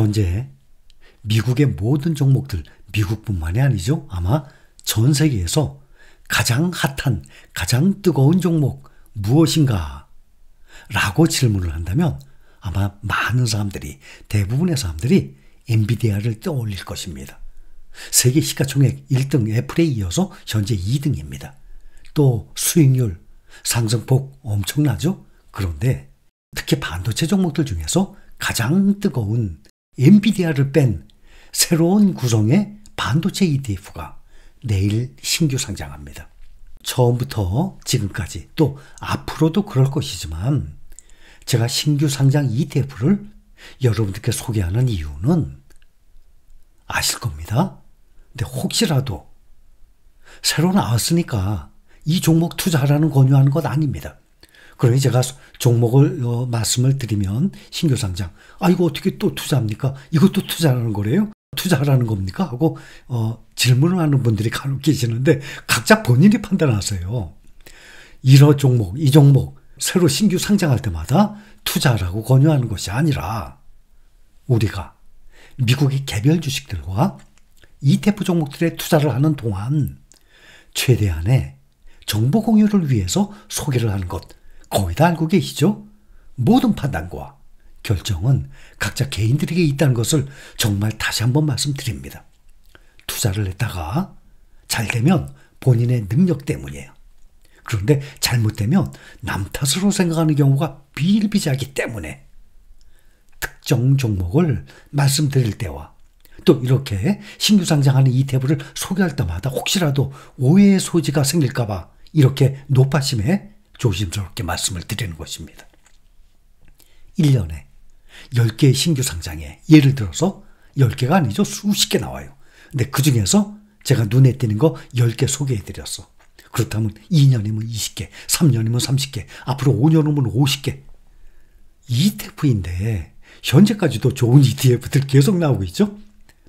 현재 미국의 모든 종목들, 미국뿐만이 아니죠. 아마 전 세계에서 가장 핫한, 가장 뜨거운 종목 무엇인가? 라고 질문을 한다면 아마 많은 사람들이, 대부분의 사람들이 엔비디아를 떠올릴 것입니다. 세계 시가총액 1등 애플에 이어서 현재 2등입니다. 또 수익률, 상승폭 엄청나죠? 그런데 특히 반도체 종목들 중에서 가장 뜨거운 엔비디아를 뺀 새로운 구성의 반도체 ETF가 내일 신규 상장합니다. 처음부터 지금까지 또 앞으로도 그럴 것이지만 제가 신규 상장 ETF를 여러분들께 소개하는 이유는 아실 겁니다. 근데 혹시라도 새로 나왔으니까 이 종목 투자하라는 권유하는 것 아닙니다. 그러니 제가 종목을 어, 말씀을 드리면 신규상장 아 이거 어떻게 또 투자합니까? 이것도 투자하는 거래요? 투자라는 겁니까? 하고 어, 질문을 하는 분들이 간혹 계시는데 각자 본인이 판단하세요. 이러 종목, 이 종목 새로 신규 상장할 때마다 투자라고 권유하는 것이 아니라 우리가 미국의 개별 주식들과 ETF 종목들에 투자를 하는 동안 최대한의 정보 공유를 위해서 소개를 하는 것 거의 다 알고 계시죠? 모든 판단과 결정은 각자 개인들에게 있다는 것을 정말 다시 한번 말씀드립니다. 투자를 했다가 잘 되면 본인의 능력 때문이에요. 그런데 잘못되면 남 탓으로 생각하는 경우가 비일비재하기 때문에 특정 종목을 말씀드릴 때와 또 이렇게 신규 상장하는 이태블를 소개할 때마다 혹시라도 오해의 소지가 생길까봐 이렇게 노파심에 조심스럽게 말씀을 드리는 것입니다. 1년에 10개의 신규 상장에 예를 들어서 10개가 아니죠. 수십 개 나와요. 근데 그 중에서 제가 눈에 띄는 거 10개 소개해 드렸어. 그렇다면 2년이면 20개, 3년이면 30개, 앞으로 5년이면 50개. ETF인데 현재까지도 좋은 ETF들 계속 나오고 있죠?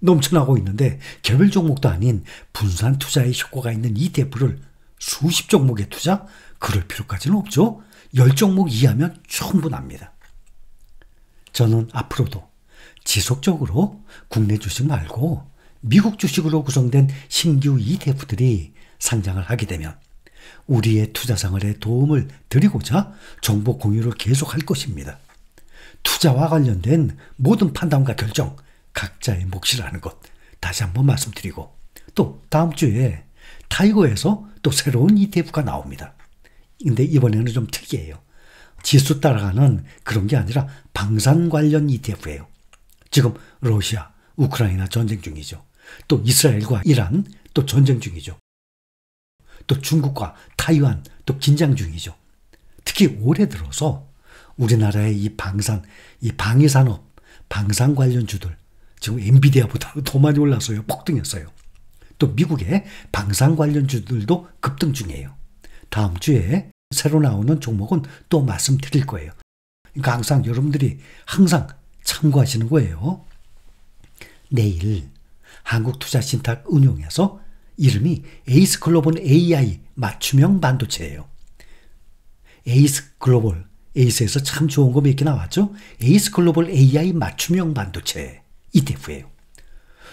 넘쳐나고 있는데 개별 종목도 아닌 분산 투자의 효과가 있는 ETF를 수십 종목에 투자? 그럴 필요까지는 없죠. 열 종목 이하면 충분합니다. 저는 앞으로도 지속적으로 국내 주식 말고 미국 주식으로 구성된 신규 ETF들이 상장을 하게 되면 우리의 투자 생활에 도움을 드리고자 정보 공유를 계속할 것입니다. 투자와 관련된 모든 판단과 결정 각자의 몫이라는 것 다시 한번 말씀드리고 또 다음 주에 타이거에서 또 새로운 ETF가 나옵니다. 근데 이번에는 좀 특이해요. 지수 따라가는 그런 게 아니라 방산 관련 ETF예요. 지금 러시아, 우크라이나 전쟁 중이죠. 또 이스라엘과 이란 또 전쟁 중이죠. 또 중국과 타이완 또 긴장 중이죠. 특히 올해 들어서 우리나라의 이 방산, 이 방위산업, 방산 관련주들 지금 엔비디아보다 더 많이 올랐어요. 폭등했어요. 또 미국의 방산 관련주들도 급등 중이에요. 다음 주에 새로 나오는 종목은 또 말씀드릴 거예요. 그러니까 항상 여러분들이 항상 참고하시는 거예요. 내일 한국투자신탁 운용에서 이름이 에이스 글로벌 AI 맞춤형 반도체예요. 에이스 글로벌 에이스에서 참 좋은 거몇개 나왔죠? 에이스 글로벌 AI 맞춤형 반도체 이대프예요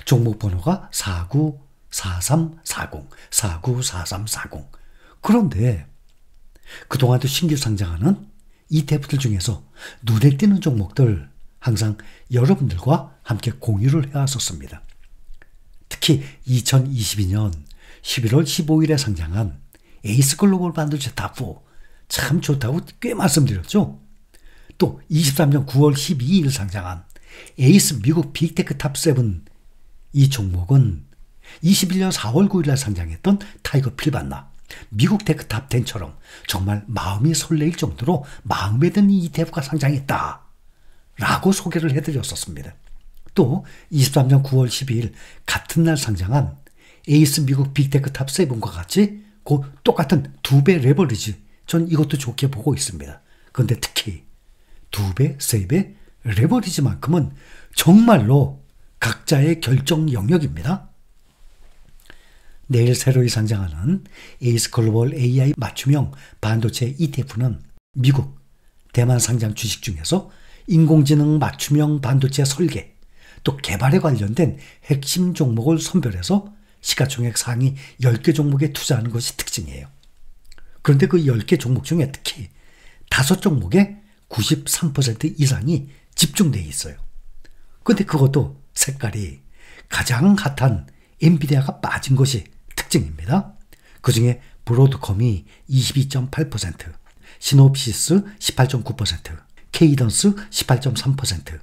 종목 번호가 494340, 494340. 그런데 그동안도 신규 상장하는 ETF들 중에서 눈에 띄는 종목들 항상 여러분들과 함께 공유를 해왔었습니다. 특히 2022년 11월 15일에 상장한 에이스 글로벌 반도체 다포 참 좋다고 꽤 말씀드렸죠. 또 23년 9월 12일 상장한 에이스 미국 빅테크 탑7 이 종목은 21년 4월 9일에 상장했던 타이거 필반나 미국 테크탑 텐처럼 정말 마음이 설레일 정도로 마음에 드는 ETF가 상장했다. 라고 소개를 해드렸었습니다. 또 23년 9월 12일 같은 날 상장한 에이스 미국 빅테크 탑 세븐과 같이 그 똑같은 두 배 레버리지 전 이것도 좋게 보고 있습니다. 근데 특히 두 배, 세배 레버리지만큼은 정말로 각자의 결정 영역입니다. 내일 새로이 상장하는 에이스 글로벌 AI 맞춤형 반도체 ETF는 미국, 대만 상장 주식 중에서 인공지능 맞춤형 반도체 설계, 또 개발에 관련된 핵심 종목을 선별해서 시가총액 상위 10개 종목에 투자하는 것이 특징이에요. 그런데 그 10개 종목 중에 특히 5종목에 93% 이상이 집중되어 있어요. 근데 그것도 색깔이 가장 핫한 엔비디아가 빠진 것이 특징입니다. 그 중에 브로드컴이 22.8%, 시놉시스 18.9%, 케이던스 18.3%,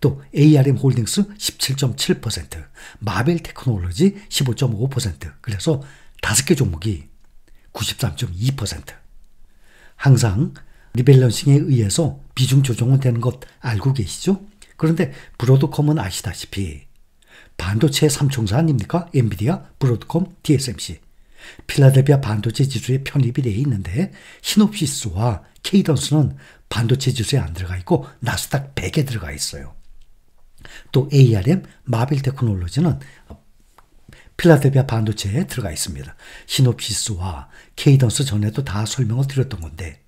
또 ARM 홀딩스 17.7%, 마벨 테크놀로지 15.5%, 그래서 5개 종목이 93.2%. 항상 리밸런싱에 의해서 비중 조정은 되는 것 알고 계시죠? 그런데 브로드컴은 아시다시피 반도체의 삼총사 아닙니까? 엔비디아, 브로드컴, d s m c 필라델비아 반도체 지수에 편입이 되어 있는데 히놉시스와 케이던스는 반도체 지수에 안 들어가 있고 나스닥 100에 들어가 있어요. 또 ARM, 마빌 테크놀로지는 필라델비아 반도체에 들어가 있습니다. 히놉시스와 케이던스 전에도 다 설명을 드렸던 건데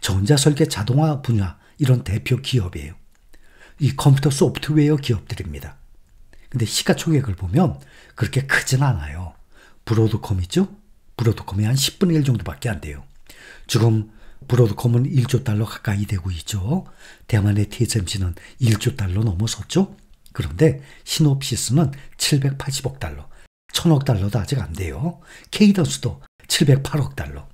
전자설계 자동화 분야 이런 대표 기업이에요. 이 컴퓨터 소프트웨어 기업들입니다. 근데 시가총액을 보면 그렇게 크진 않아요. 브로드컴 있죠? 브로드컴이 한 10분의 1 정도밖에 안 돼요. 지금 브로드컴은 1조 달러 가까이 되고 있죠. 대만의 TSMC는 1조 달러 넘어섰죠. 그런데 시놉시스는 780억 달러, 1000억 달러도 아직 안 돼요. 케이던스도 708억 달러.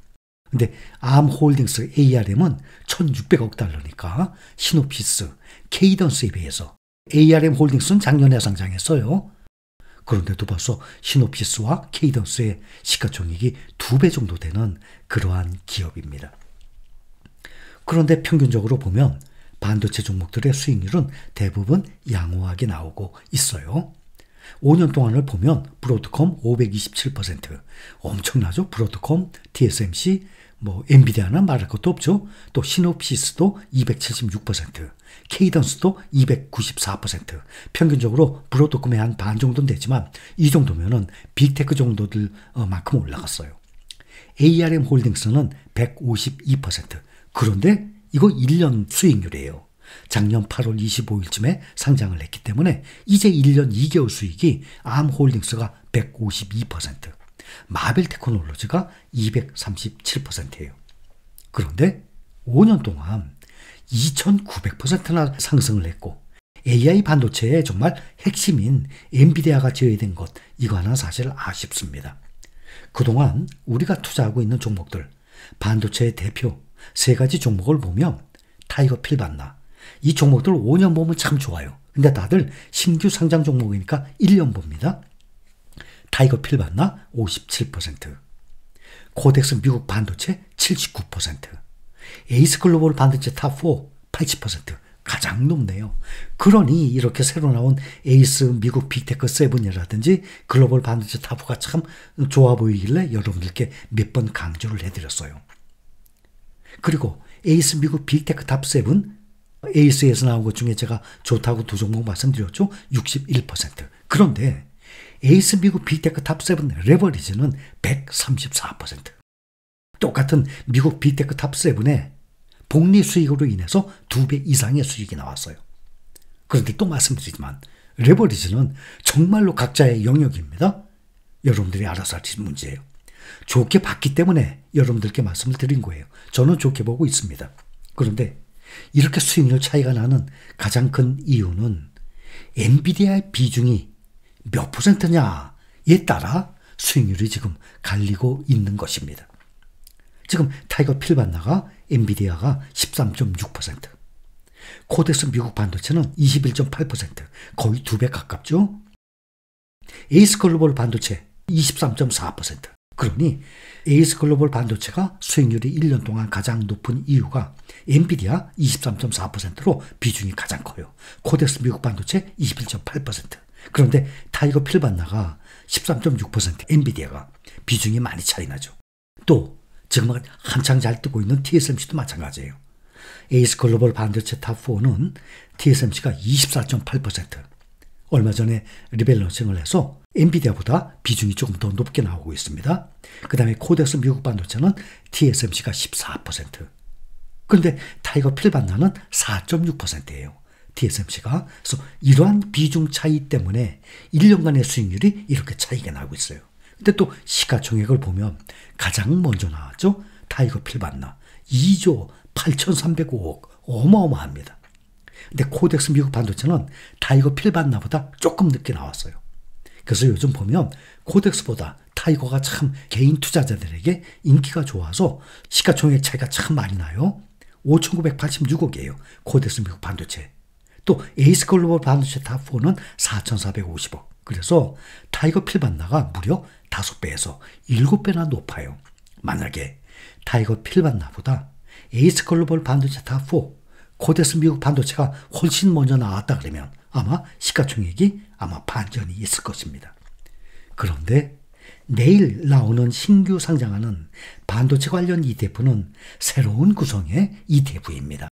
근데 암 홀딩스 ARM은 1600억 달러니까 시놉시스, 케이던스에 비해서 ARM 홀딩스는 작년에 상장했어요. 그런데도 벌써 시노피스와 케이던스의 시가총액이 두 배 정도 되는 그러한 기업입니다. 그런데 평균적으로 보면 반도체 종목들의 수익률은 대부분 양호하게 나오고 있어요. 5년 동안을 보면 브로드컴 527% 엄청나죠? 브로드컴, TSMC, 뭐 엔비디아나 말할 것도 없죠. 또 시노피스도 276%. 케이던스도 294%. 평균적으로 브로드 금의 한반 정도는 되지만 이 정도면은 빅테크 정도들만큼 어, 올라갔어요. ARM 홀딩스는 152%. 그런데 이거 1년 수익률이에요. 작년 8월 25일쯤에 상장을 했기 때문에 이제 1년 2개월 수익이 암 홀딩스가 152%, 마벨 테크놀로지가 237%예요. 그런데 5년 동안 2,900%나 상승을 했고 AI 반도체의 정말 핵심인 엔비디아가 지어야 된것 이거 하나 사실 아쉽습니다. 그동안 우리가 투자하고 있는 종목들 반도체의 대표 세 가지 종목을 보면 타이거 필 봤나 이 종목들 5년 보면 참 좋아요. 근데 다들 신규 상장 종목이니까 1년 봅니다. 타이거 필 봤나 57% 코덱스 미국 반도체 79% 에이스 글로벌 반도체 탑4 80% 가장 높네요. 그러니 이렇게 새로 나온 에이스 미국 빅테크 세븐이라든지 글로벌 반도체 탑4가 참 좋아 보이길래 여러분들께 몇 번 강조를 해드렸어요. 그리고 에이스 미국 빅테크 탑세 에이스에서 나온 것 중에 제가 좋다고 두 종목 말씀드렸죠. 61%. 그런데 에이스 미국 빅테크 탑세 레버리지는 134%. 똑같은 미국 비테크 탑세븐에 복리 수익으로 인해서 두 배 이상의 수익이 나왔어요. 그런데 또 말씀드리지만 레버리지는 정말로 각자의 영역입니다. 여러분들이 알아서 하실 문제예요. 좋게 봤기 때문에 여러분들께 말씀을 드린 거예요. 저는 좋게 보고 있습니다. 그런데 이렇게 수익률 차이가 나는 가장 큰 이유는 엔비디아의 비중이 몇 퍼센트냐에 따라 수익률이 지금 갈리고 있는 것입니다. 지금 타이거 필반나가 엔비디아가 13.6%, 코덱스 미국 반도체는 21.8%, 거의 두 배 가깝죠? 에이스 글로벌 반도체 23.4%. 그러니 에이스 글로벌 반도체가 수익률이 1년 동안 가장 높은 이유가 엔비디아 23.4%로 비중이 가장 커요. 코덱스 미국 반도체 21.8%. 그런데 타이거 필반나가 13.6% 엔비디아가 비중이 많이 차이 나죠. 또 지금 한창 잘 뜨고 있는 TSMC도 마찬가지예요. 에이스 글로벌 반도체 탑4는 TSMC가 24.8%, 얼마 전에 리밸런싱을 해서 엔비디아보다 비중이 조금 더 높게 나오고 있습니다. 그 다음에 코덱스 미국 반도체는 TSMC가 14%, 근데 타이거 필반나는 4.6%예요. TSMC가 그래서 이러한 비중 차이 때문에 1년간의 수익률이 이렇게 차이가 나고 있어요. 근데 또 시가총액을 보면 가장 먼저 나왔죠. 타이거 필반나 2조 8,305억 어마어마합니다. 근데 코덱스 미국 반도체는 타이거 필반나보다 조금 늦게 나왔어요. 그래서 요즘 보면 코덱스보다 타이거가 참 개인 투자자들에게 인기가 좋아서 시가총액 차이가 참 많이 나요. 5,986억이에요. 코덱스 미국 반도체. 또 에이스 글로벌 반도체 십 탑4는 4,450억. 그래서 타이거 필반나가 무려 5배에서 7배나 높아요. 만약에 타이거 필반나보다 에이스 글로벌 반도체 탑4 코데스 미국 반도체가 훨씬 먼저 나왔다 그러면 아마 시가총액이 아마 반전이 있을 것입니다. 그런데 내일 나오는 신규 상장하는 반도체 관련 ETF는 새로운 구성의 ETF입니다.